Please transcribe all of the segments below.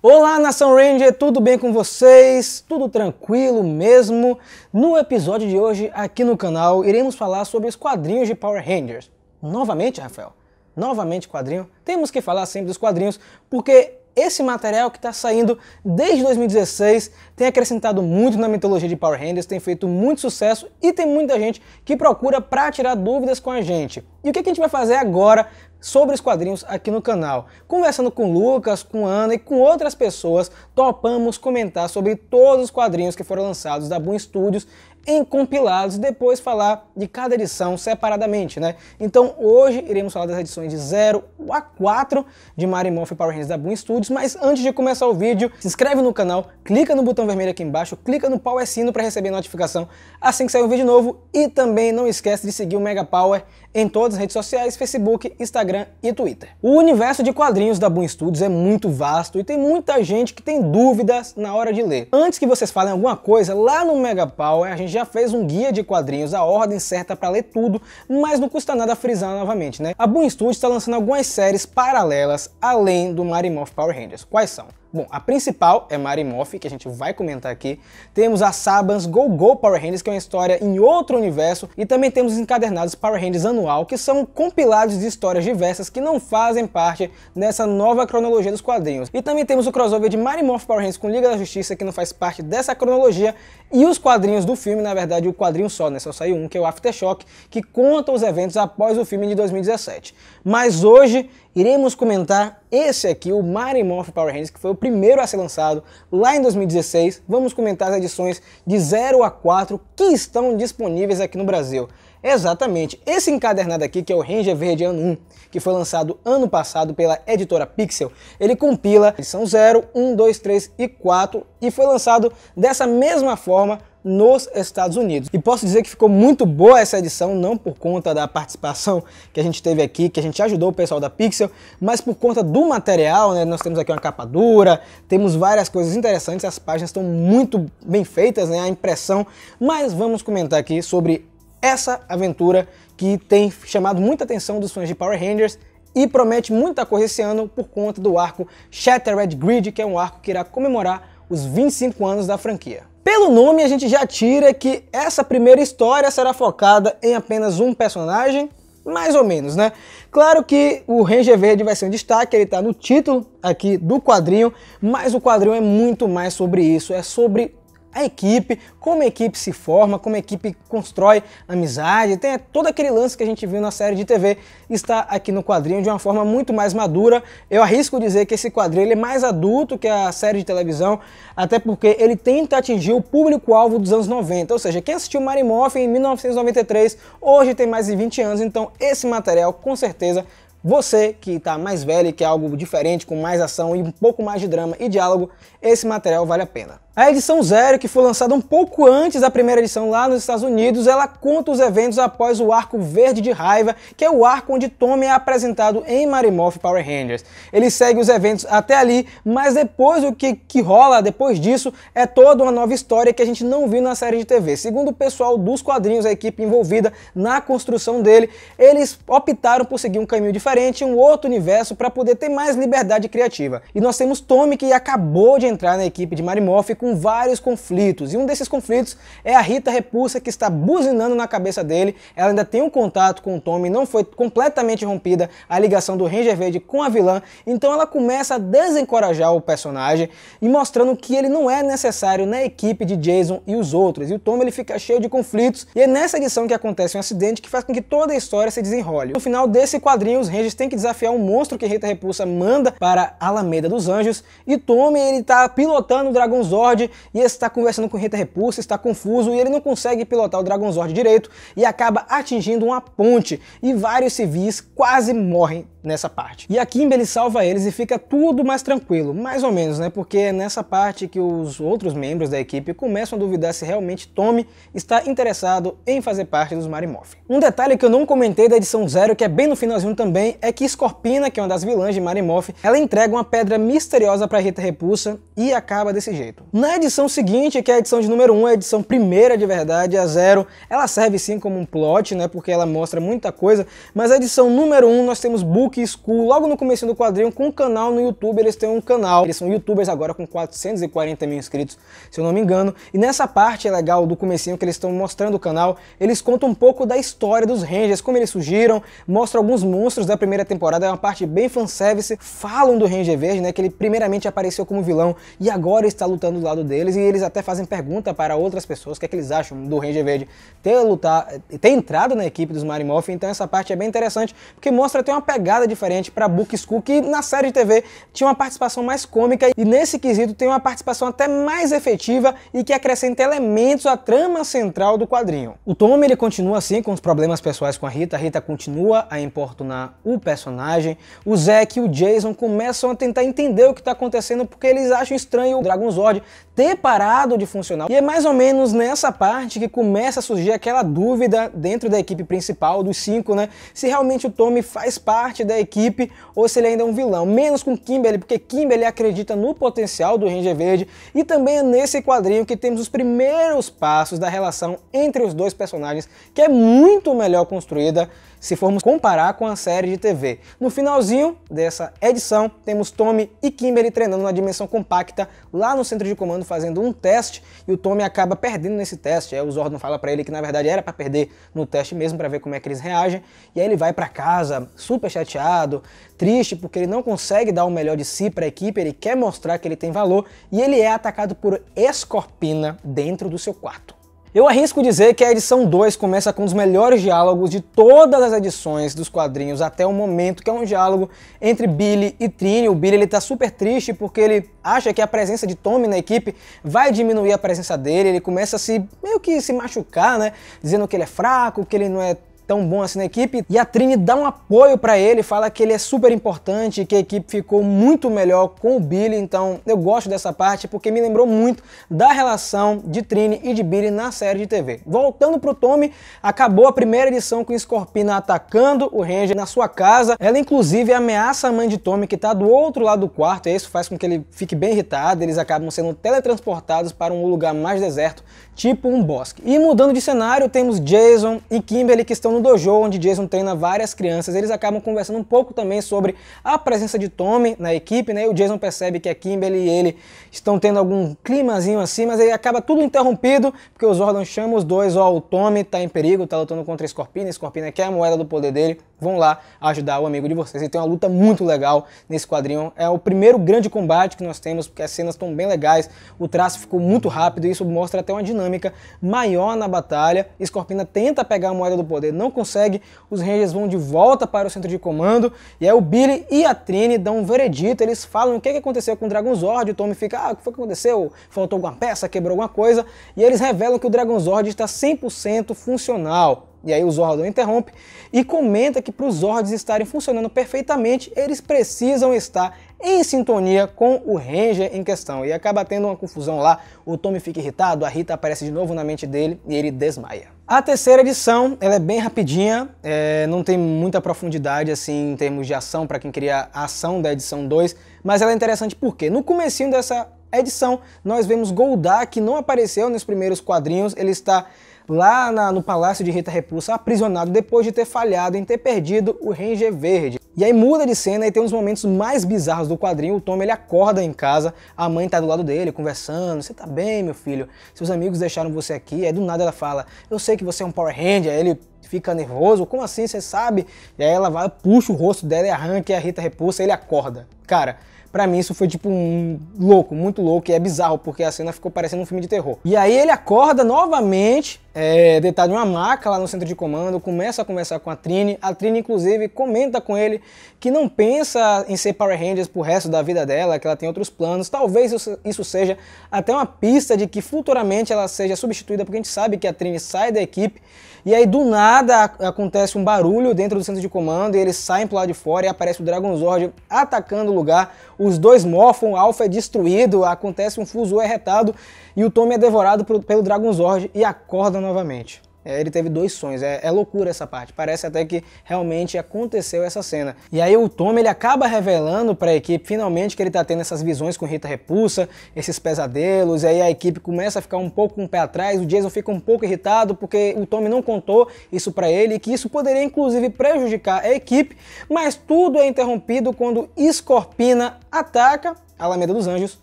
Olá, Nação Ranger, tudo bem com vocês? Tudo tranquilo mesmo? No episódio de hoje, aqui no canal, iremos falar sobre os quadrinhos de Power Rangers. Novamente, Rafael? Novamente quadrinho? Temos que falar sempre dos quadrinhos, porque esse material que está saindo desde 2016 tem acrescentado muito na mitologia de Power Rangers, tem feito muito sucesso e tem muita gente que procura para tirar dúvidas com a gente. E o que a gente vai fazer agora sobre os quadrinhos aqui no canal. Conversando com Lucas, com Ana e com outras pessoas, topamos comentar sobre todos os quadrinhos que foram lançados da Boom Studios em compilados e depois falar de cada edição separadamente, né? Então hoje iremos falar das edições de 0 a 4 de Mario Morph Power Rangers da Boom Studios, mas antes de começar o vídeo, se inscreve no canal, clica no botão vermelho aqui embaixo, clica no power é sino para receber notificação assim que sair um vídeo novo e também não esquece de seguir o Mega Power em todas as redes sociais, Facebook, Instagram e Twitter. O universo de quadrinhos da Boom Studios é muito vasto e tem muita gente que tem dúvidas na hora de ler. Antes que vocês falem alguma coisa, lá no Mega Power a gente já fez um guia de quadrinhos, a ordem certa para ler tudo, mas não custa nada frisar novamente, né? A Boom Studios está lançando algumas séries paralelas além do Marimorph Power Rangers. Quais são? Bom, a principal é Mary Moff, que a gente vai comentar aqui. Temos a Sabans Go Go Power Rangers, que é uma história em outro universo. E também temos os encadernados Power Rangers Anual, que são compilados de histórias diversas que não fazem parte dessa nova cronologia dos quadrinhos. E também temos o crossover de Mary Moff Power Rangers com Liga da Justiça, que não faz parte dessa cronologia. E os quadrinhos do filme, na verdade, o quadrinho só, né? Só saiu um, que é o Aftershock, que conta os eventos após o filme de 2017. Mas hoje iremos comentar esse aqui, o Mighty Morph Power Rangers, que foi o primeiro a ser lançado lá em 2016. Vamos comentar as edições de 0 a 4 que estão disponíveis aqui no Brasil. Exatamente, esse encadernado aqui, que é o Ranger Verde Ano 1, que foi lançado ano passado pela editora Pixel, ele compila edição 0, 1, 2, 3 e 4 e foi lançado dessa mesma forma nos Estados Unidos. E posso dizer que ficou muito boa essa edição, não por conta da participação que a gente teve aqui, que a gente ajudou o pessoal da Pixel, mas por conta do material, né? Nós temos aqui uma capa dura, temos várias coisas interessantes, as páginas estão muito bem feitas, né? A impressão, mas vamos comentar aqui sobre essa aventura que tem chamado muita atenção dos fãs de Power Rangers e promete muita coisa esse ano por conta do arco Shattered Grid, que é um arco que irá comemorar os 25 anos da franquia. Pelo nome, a gente já tira que essa primeira história será focada em apenas um personagem, mais ou menos, né? Claro que o Ranger Verde vai ser um destaque, ele está no título aqui do quadrinho, mas o quadrinho é muito mais sobre isso, é sobre a equipe, como a equipe se forma, como a equipe constrói amizade, tem todo aquele lance que a gente viu na série de TV, está aqui no quadrinho de uma forma muito mais madura. Eu arrisco dizer que esse quadrinho é mais adulto que a série de televisão, até porque ele tenta atingir o público-alvo dos anos 90, ou seja, quem assistiu Mary Morphin em 1993, hoje tem mais de 20 anos, então esse material com certeza você que está mais velho e quer algo diferente, com mais ação e um pouco mais de drama e diálogo, esse material vale a pena. A edição zero, que foi lançada um pouco antes da primeira edição lá nos Estados Unidos, ela conta os eventos após o arco Verde de Raiva, que é o arco onde Tommy é apresentado em Marimoth Power Rangers. Ele segue os eventos até ali, mas depois o que, que rola depois disso é toda uma nova história que a gente não viu na série de TV. Segundo o pessoal dos quadrinhos, a equipe envolvida na construção dele, eles optaram por seguir um caminho diferente, um outro universo, para poder ter mais liberdade criativa. E nós temos Tommy que acabou de entrar na equipe de Marimoth com com vários conflitos. E um desses conflitos é a Rita Repulsa que está buzinando na cabeça dele. Ela ainda tem um contato com o Tommy, não foi completamente rompida a ligação do Ranger Verde com a vilã. Então ela começa a desencorajar o personagem e mostrando que ele não é necessário na equipe de Jason e os outros. E o Tommy ele fica cheio de conflitos. E é nessa edição que acontece um acidente que faz com que toda a história se desenrole. No final desse quadrinho, os Rangers têm que desafiar um monstro que Rita Repulsa manda para a Alameda dos Anjos. E Tommy ele está pilotando o Dragon Zord Zord e está conversando com Rita Repulsa, está confuso e ele não consegue pilotar o Dragon Zord direito e acaba atingindo uma ponte e vários civis quase morrem nessa parte. E a Kimberly salva eles e fica tudo mais tranquilo, mais ou menos, né? Porque é nessa parte que os outros membros da equipe começam a duvidar se realmente Tommy está interessado em fazer parte dos Marimoffin. Um detalhe que eu não comentei da edição zero, que é bem no finalzinho também, é que Scorpina, que é uma das vilãs de Marimoff, ela entrega uma pedra misteriosa para Rita Repulsa e acaba desse jeito. Na edição seguinte, que é a edição de número 1, um, a edição primeira de verdade, a zero, ela serve sim como um plot, né? Porque ela mostra muita coisa, mas a edição número 1 um, nós temos book Hulk School, logo no começo do quadrinho, com um canal no YouTube, eles têm um canal, eles são youtubers agora com 440 mil inscritos, se eu não me engano, e nessa parte é legal do comecinho que eles estão mostrando o canal, eles contam um pouco da história dos Rangers, como eles surgiram, mostram alguns monstros da primeira temporada, é uma parte bem fanservice, falam do Ranger Verde, né, que ele primeiramente apareceu como vilão e agora está lutando do lado deles, e eles até fazem pergunta para outras pessoas, o que é que eles acham do Ranger Verde ter, lutar, ter entrado na equipe dos Marimoff, então essa parte é bem interessante, porque mostra até uma pegada pegada diferente para Book School, que na série de TV tinha uma participação mais cômica e nesse quesito tem uma participação até mais efetiva e que acrescenta elementos à trama central do quadrinho. O Tom ele continua assim com os problemas pessoais com a Rita, a Rita continua a importunar o personagem, o Zack e o Jason começam a tentar entender o que está acontecendo porque eles acham estranho o Zord ter parado de funcionar. E é mais ou menos nessa parte que começa a surgir aquela dúvida dentro da equipe principal dos cinco, né? Se realmente o Tommy faz parte da equipe ou se ele ainda é um vilão. Menos com Kimberly, porque Kimberly acredita no potencial do Ranger Verde e também é nesse quadrinho que temos os primeiros passos da relação entre os dois personagens, que é muito melhor construída se formos comparar com a série de TV. No finalzinho dessa edição, temos Tommy e Kimberly treinando na dimensão compacta lá no centro de comando fazendo um teste e o Tommy acaba perdendo nesse teste. Aí o Zordon fala para ele que na verdade era para perder no teste mesmo para ver como é que eles reagem. E aí ele vai para casa super chateado, triste porque ele não consegue dar o melhor de si para a equipe, ele quer mostrar que ele tem valor e ele é atacado por Escorpina dentro do seu quarto. Eu arrisco dizer que a edição 2 começa com um dos melhores diálogos de todas as edições dos quadrinhos até o momento, que é um diálogo entre Billy e Trini. O Billy ele tá super triste porque ele acha que a presença de Tommy na equipe vai diminuir a presença dele, ele começa a se meio que se machucar, né? Dizendo que ele é fraco, que ele não é tão bom assim na equipe. E a Trini dá um apoio para ele, fala que ele é super importante, que a equipe ficou muito melhor com o Billy. Então eu gosto dessa parte porque me lembrou muito da relação de Trini e de Billy na série de TV. Voltando pro Tommy, acabou a primeira edição com Scorpina atacando o Ranger na sua casa. Ela inclusive ameaça a mãe de Tommy que tá do outro lado do quarto e isso faz com que ele fique bem irritado. Eles acabam sendo teletransportados para um lugar mais deserto, tipo um bosque. E mudando de cenário, temos Jason e Kimberly que estão no no dojo, onde Jason treina várias crianças, eles acabam conversando um pouco também sobre a presença de Tommy na equipe, né? E o Jason percebe que a Kimberly e ele estão tendo algum climazinho assim, mas ele acaba tudo interrompido, porque os Zordon chama os dois, ó, o Tommy tá em perigo, tá lutando contra a Scorpina, a quer a moeda do poder dele, vão lá ajudar o amigo de vocês. E tem uma luta muito legal nesse quadrinho, é o primeiro grande combate que nós temos, porque as cenas estão bem legais, o traço ficou muito rápido e isso mostra até uma dinâmica maior na batalha. Scorpina tenta pegar a moeda do poder, não não consegue, os Rangers vão de volta para o centro de comando, e aí o Billy e a Trini dão um veredito, eles falam o que aconteceu com o Dragonzord, o Tommy fica, ah, o que foi que aconteceu? Faltou alguma peça, quebrou alguma coisa, e eles revelam que o Dragonzord está 100% funcional. E aí o Zordon interrompe e comenta que para os Zords estarem funcionando perfeitamente, eles precisam estar em sintonia com o Ranger em questão. E acaba tendo uma confusão lá, o Tommy fica irritado, a Rita aparece de novo na mente dele e ele desmaia. A terceira edição, ela é bem rapidinha, é, não tem muita profundidade assim em termos de ação para quem queria a ação da edição 2, mas ela é interessante porque no comecinho dessa edição nós vemos Goldar que não apareceu nos primeiros quadrinhos, ele está lá na, no Palácio de Rita Repulsa, aprisionado depois de ter falhado em ter perdido o Ranger Verde. E aí muda de cena e tem uns momentos mais bizarros do quadrinho. O Tom ele acorda em casa, a mãe tá do lado dele conversando. Você tá bem, meu filho? Seus amigos deixaram você aqui. Aí do nada ela fala: Eu sei que você é um Power Ranger. Aí ele fica nervoso. Como assim, você sabe? E aí ela vai, puxa o rosto dela e arranca e a Rita Repulsa. Ele acorda. Cara, Pra mim isso foi tipo um louco, muito louco, e é bizarro, porque a cena ficou parecendo um filme de terror. E aí ele acorda novamente, é, deitado em uma maca lá no centro de comando, começa a conversar com a Trini. A Trini, inclusive, comenta com ele que não pensa em ser Power Rangers pro resto da vida dela, que ela tem outros planos. Talvez isso seja até uma pista de que futuramente ela seja substituída, porque a gente sabe que a Trini sai da equipe e aí do nada acontece um barulho dentro do centro de comando e eles saem pro lado de fora e aparece o Dragon Zord atacando o lugar. Os dois morfam, o Alpha é destruído, acontece um fuso é retado e o Tommy é devorado pelo Dragon Zord e acorda no novamente. É, ele teve dois sonhos. É, é, loucura essa parte. Parece até que realmente aconteceu essa cena. E aí o Tom ele acaba revelando para a equipe finalmente que ele tá tendo essas visões com Rita Repulsa, esses pesadelos. E aí a equipe começa a ficar um pouco com um o pé atrás. O Jason fica um pouco irritado porque o Tom não contou isso para ele e que isso poderia inclusive prejudicar a equipe. Mas tudo é interrompido quando Scorpina ataca a Alameda dos Anjos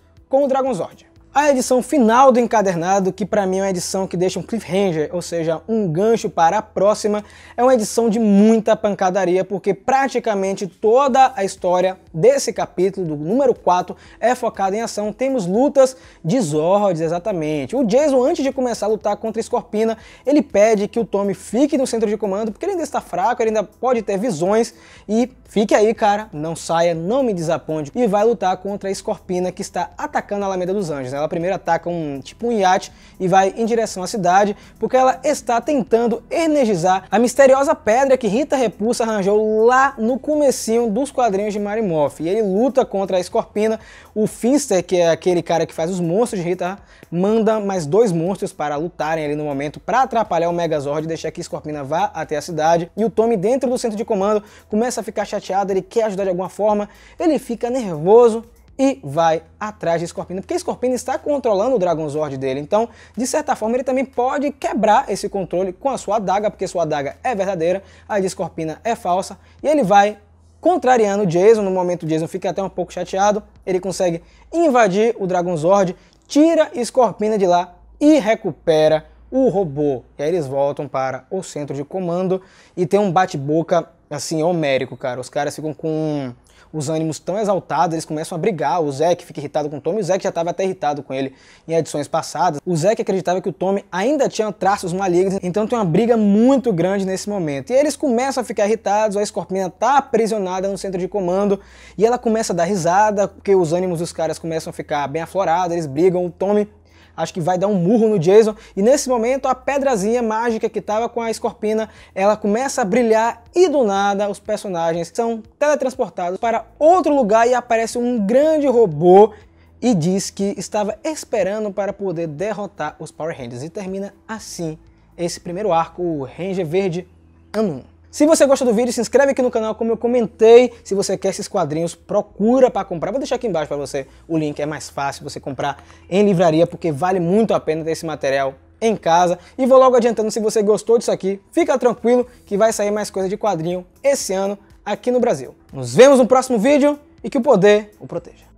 com o Dragonzord. A edição final do encadernado, que para mim é uma edição que deixa um cliffhanger, ou seja, um gancho para a próxima, é uma edição de muita pancadaria, porque praticamente toda a história desse capítulo, do número 4, é focada em ação. Temos lutas de Zords, exatamente. O Jason, antes de começar a lutar contra a Scorpina, ele pede que o Tommy fique no centro de comando, porque ele ainda está fraco, ele ainda pode ter visões, e fique aí, cara, não saia, não me desaponte, e vai lutar contra a Scorpina que está atacando a Alameda dos Anjos. Ela né? Ela primeiro ataca um tipo um iate e vai em direção à cidade, porque ela está tentando energizar a misteriosa pedra que Rita Repulsa arranjou lá no comecinho dos quadrinhos de Marimoff E ele luta contra a Escorpina, o Finster, que é aquele cara que faz os monstros de Rita, manda mais dois monstros para lutarem ali no momento para atrapalhar o Megazord e deixar que a Escorpina vá até a cidade. E o Tommy dentro do centro de comando começa a ficar chateado, ele quer ajudar de alguma forma, ele fica nervoso e vai atrás de Scorpion, porque Scorpion está controlando o Dragonzord dele, então de certa forma ele também pode quebrar esse controle com a sua adaga, porque sua adaga é verdadeira, a de Scorpion é falsa, e ele vai contrariando Jason, no momento Jason fica até um pouco chateado, ele consegue invadir o Dragonzord, tira Scorpion de lá e recupera o robô. E aí eles voltam para o centro de comando e tem um bate-boca assim homérico, cara. Os caras ficam com os ânimos tão exaltados, eles começam a brigar. O Zeke fica irritado com o Tommy, o Zeke já estava até irritado com ele em edições passadas. O Zeke acreditava que o Tommy ainda tinha traços malignos, então tem uma briga muito grande nesse momento. E eles começam a ficar irritados, a Escorpina tá aprisionada no centro de comando e ela começa a dar risada, porque os ânimos dos caras começam a ficar bem aflorados, eles brigam, o Tommy acho que vai dar um murro no Jason. E nesse momento, a pedrazinha mágica que estava com a escorpina, ela começa a brilhar e do nada os personagens são teletransportados para outro lugar e aparece um grande robô e diz que estava esperando para poder derrotar os Power Rangers. E termina assim esse primeiro arco, o Ranger Verde Anum. Se você gosta do vídeo, se inscreve aqui no canal, como eu comentei. Se você quer esses quadrinhos, procura para comprar. Vou deixar aqui embaixo para você o link, é mais fácil você comprar em livraria, porque vale muito a pena ter esse material em casa. E vou logo adiantando, se você gostou disso aqui, fica tranquilo que vai sair mais coisa de quadrinho esse ano aqui no Brasil. Nos vemos no próximo vídeo e que o poder o proteja.